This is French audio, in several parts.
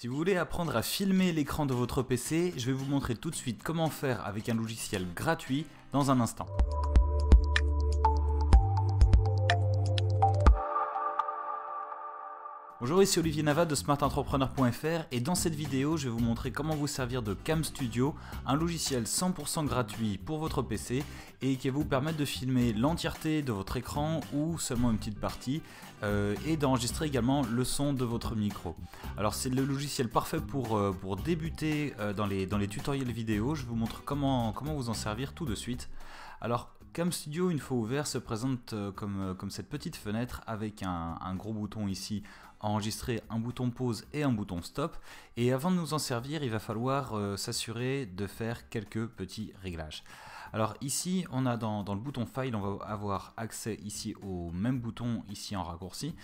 Si vous voulez apprendre à filmer l'écran de votre PC, je vais vous montrer tout de suite comment faire avec un logiciel gratuit dans un instant. Bonjour, ici Olivier Nava de smartentrepreneur.fr et dans cette vidéo, je vais vous montrer comment vous servir de Cam Studio, un logiciel 100% gratuit pour votre PC et qui va vous permettre de filmer l'entièreté de votre écran ou seulement une petite partie euh, et d'enregistrer également le son de votre micro. Alors c'est le logiciel parfait pour, euh, pour débuter euh, dans, les, dans les tutoriels vidéo, je vous montre comment, comment vous en servir tout de suite. Alors Cam Studio, une fois ouvert, se présente comme, comme cette petite fenêtre avec un, un gros bouton ici enregistrer un bouton pause et un bouton stop. Et avant de nous en servir, il va falloir euh, s'assurer de faire quelques petits réglages. Alors ici, on a dans, dans, le bouton File, on va avoir accès ici au même bouton ici en raccourci.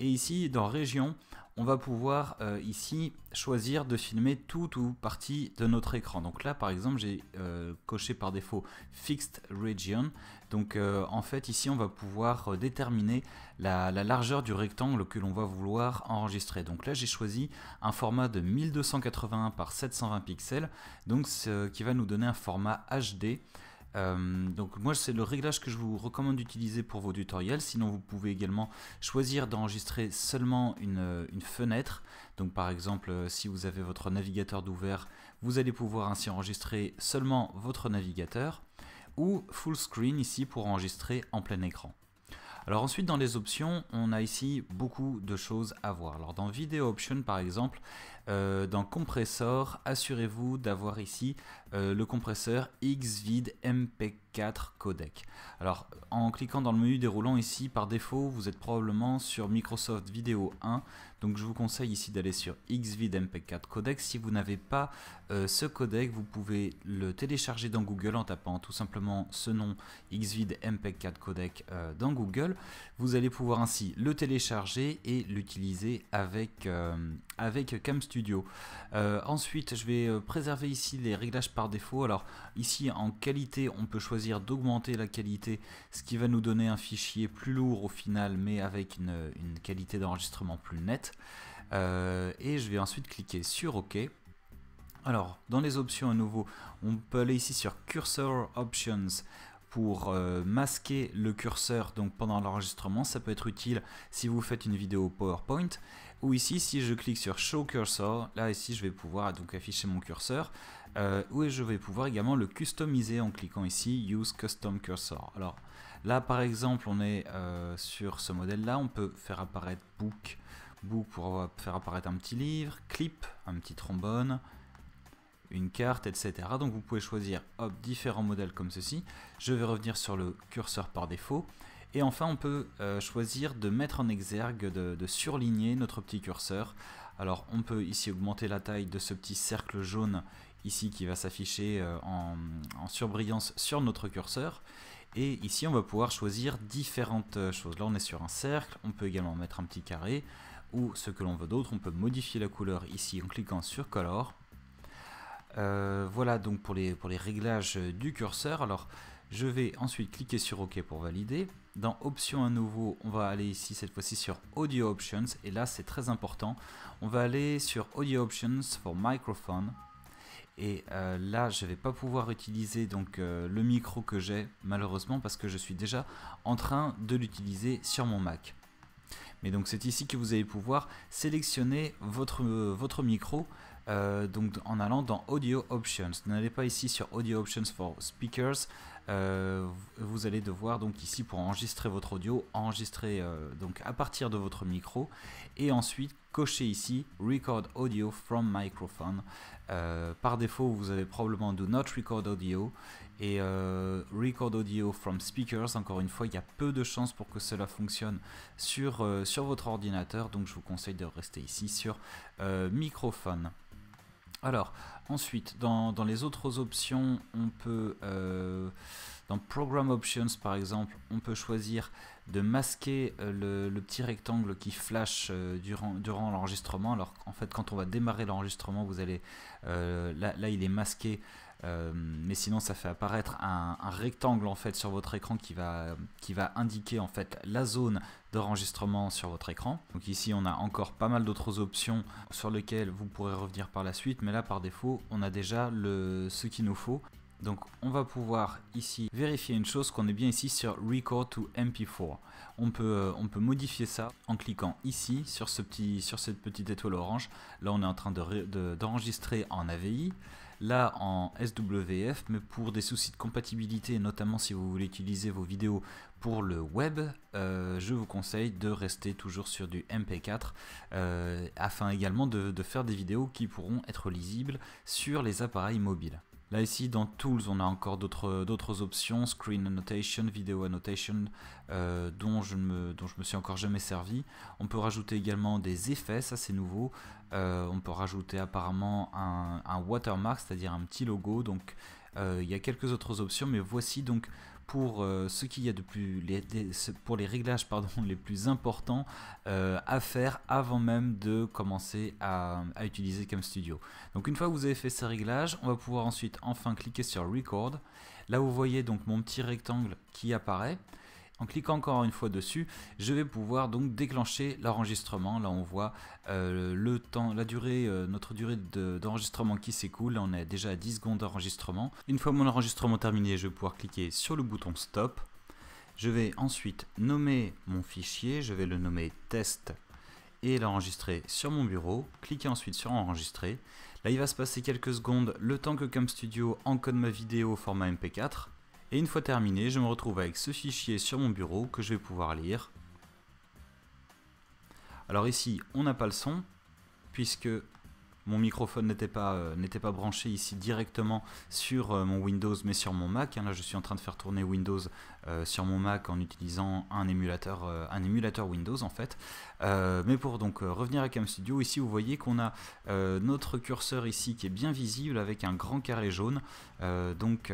Et ici, dans Région, on va pouvoir euh, ici choisir de filmer tout ou partie de notre écran. Donc là par exemple j'ai euh, coché par défaut Fixed Region. Donc euh, en fait ici on va pouvoir déterminer la, la largeur du rectangle que l'on va vouloir enregistrer. Donc là j'ai choisi un format de 1281 par 720 pixels, donc ce qui va nous donner un format HD. Euh, donc moi c'est le réglage que je vous recommande d'utiliser pour vos tutoriels, sinon vous pouvez également choisir d'enregistrer seulement une, euh, fenêtre. Donc par exemple euh, si vous avez votre navigateur d'ouvert, vous allez pouvoir ainsi enregistrer seulement votre navigateur ou full screen ici pour enregistrer en plein écran. Alors ensuite dans les options, on a ici beaucoup de choses à voir. Alors dans Video Option par exemple, dans Compressor, assurez-vous d'avoir ici euh, le compresseur Xvid MP4 codec. Alors en cliquant dans le menu déroulant ici, par défaut, vous êtes probablement sur Microsoft Video 1. Donc je vous conseille ici d'aller sur Xvid MP4 codec. Si vous n'avez pas euh, ce codec, vous pouvez le télécharger dans Google en tapant tout simplement ce nom Xvid MP4 codec euh, dans Google. Vous allez pouvoir ainsi le télécharger et l'utiliser avec, avec Cam Studio. ensuite, je vais préserver ici les réglages par par défaut. Alors ici en qualité, on peut choisir d'augmenter la qualité, ce qui va nous donner un fichier plus lourd au final, mais avec une, qualité d'enregistrement plus nette. Euh, et je vais ensuite cliquer sur OK. Alors dans les options à nouveau, on peut aller ici sur Cursor Options pour euh, masquer le curseur donc pendant l'enregistrement. Ça peut être utile si vous faites une vidéo PowerPoint ou ici si je clique sur Show Cursor, là ici je vais pouvoir donc afficher mon curseur euh, je vais pouvoir également le customiser en cliquant ici Use Custom Cursor. Alors là par exemple on est euh, sur ce modèle là, on peut faire apparaître Book, Book pour faire apparaître un petit livre, Clip, un petit trombone, une carte, etc. Donc vous pouvez choisir différents modèles comme ceci. Je vais revenir sur le curseur par défaut et enfin, on peut euh, choisir de mettre en exergue, de, surligner notre petit curseur. Alors, on peut ici augmenter la taille de ce petit cercle jaune ici qui va s'afficher euh, en, surbrillance sur notre curseur. Et ici, on va pouvoir choisir différentes euh, choses. Là, on est sur un cercle, on peut également mettre un petit carré ou ce que l'on veut d'autre. On peut modifier la couleur ici en cliquant sur Color. voilà donc pour les, pour les réglages du curseur. Alors, je vais ensuite cliquer sur OK pour valider. Dans Options à nouveau, on va aller ici cette fois-ci sur Audio Options et là c'est très important. On va aller sur Audio Options for Microphone et euh, là je vais pas pouvoir utiliser donc euh, le micro que j'ai malheureusement parce que je suis déjà en train de l'utiliser sur mon Mac. Mais donc c'est ici que vous allez pouvoir sélectionner votre, euh, votre micro donc en allant dans Audio Options. N'allez pas ici sur Audio Options for Speakers euh, vous allez devoir donc ici pour enregistrer votre audio, enregistrer euh, donc à partir de votre micro et ensuite cocher ici Record Audio from Microphone. Euh, par défaut, vous avez probablement Do Not Record Audio et Record Audio from Speakers. Encore une fois, il y a peu de chances pour que cela fonctionne sur votre ordinateur, donc je vous conseille de rester ici sur microphone. Alors, ensuite, dans, les autres options, on peut, euh, dans Program Options par exemple, on peut choisir de masquer euh, le, petit rectangle qui flash euh, durant, l'enregistrement. Alors en fait, quand on va démarrer l'enregistrement, vous allez, là, là, il est masqué euh, mais sinon ça fait apparaître un, rectangle en fait sur votre écran qui va, indiquer en fait la zone d'enregistrement sur votre écran. Donc ici on a encore pas mal d'autres options sur lesquelles vous pourrez revenir par la suite mais là par défaut on a déjà ce qu'il nous faut. Donc on va pouvoir ici vérifier une chose qu'on est bien ici sur Record to MP4. Euh, on peut, modifier ça en cliquant ici sur, cette petite étoile orange. Là on est en train d'enregistrer en AVI là en SWF, mais pour des soucis de compatibilité, notamment si vous voulez utiliser vos vidéos pour le web, euh, je vous conseille de rester toujours sur du MP4, euh, afin également de faire des vidéos qui pourront être lisibles sur les appareils mobiles. Là ici dans Tools on a encore d'autres options, Screen Annotation, Video Annotation, euh, dont, je ne me, dont je me suis encore jamais servi. On peut rajouter également des effets, ça c'est nouveau. Euh, on peut rajouter apparemment un, un watermark, c'est-à-dire un petit logo. Donc euh, il y a quelques autres options, mais voici donc pour euh, ce qu'il y a de plus les, pour les réglages les plus importants euh, à faire avant même de commencer à, utiliser Cam Studio. Donc une fois que vous avez fait ces réglages, on va pouvoir ensuite enfin cliquer sur Record. Là vous voyez donc mon petit rectangle qui apparaît. En cliquant encore une fois dessus, je vais pouvoir donc déclencher l'enregistrement. Là, on voit euh, le temps, la durée, euh, notre durée d'enregistrement qui s'écoule. On est déjà à 10 secondes d'enregistrement. Une fois mon enregistrement terminé, je vais pouvoir cliquer sur le bouton Stop. Je vais ensuite nommer mon fichier. Je vais le nommer Test et l'enregistrer sur mon bureau. Cliquez ensuite sur Enregistrer. Là, il va se passer quelques secondes, le temps que Cam Studio encode ma vidéo au format MP4. Et une fois terminé, je me retrouve avec ce fichier sur mon bureau que je vais pouvoir lire. Alors ici, on n'a pas le son, puisque mon microphone n'était pas, euh, pas branché ici directement sur euh, mon Windows mais sur mon Mac. Hein. là je suis en train de faire tourner Windows euh, sur mon Mac en utilisant un émulateur, un émulateur Windows en fait. mais pour donc revenir à CamStudio, ici vous voyez qu'on a notre curseur ici qui est bien visible avec un grand carré jaune donc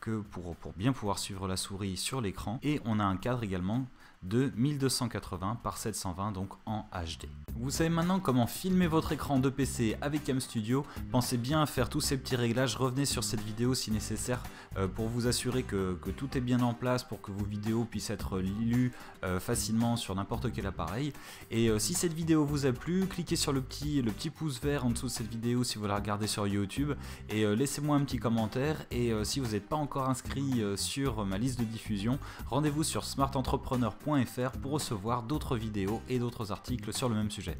que pour, pour bien pouvoir suivre la souris sur l'écran et on a un cadre également de 1280 par 720 donc en HD. Vous savez maintenant comment filmer votre écran de PC avec Studio. pensez bien à faire tous ces petits réglages, revenez sur cette vidéo si nécessaire euh, pour vous assurer que, tout est bien en place pour que vos vidéos puissent être lues euh, facilement sur n'importe quel appareil. Et euh, si cette vidéo vous a plu, cliquez sur le petit, le petit pouce vert en dessous de cette vidéo si vous la regardez sur YouTube et laissez-moi un petit commentaire et si vous n'êtes pas encore inscrit sur ma liste de diffusion, rendez-vous sur smartentrepreneur.com pour recevoir d'autres vidéos et d'autres articles sur le même sujet.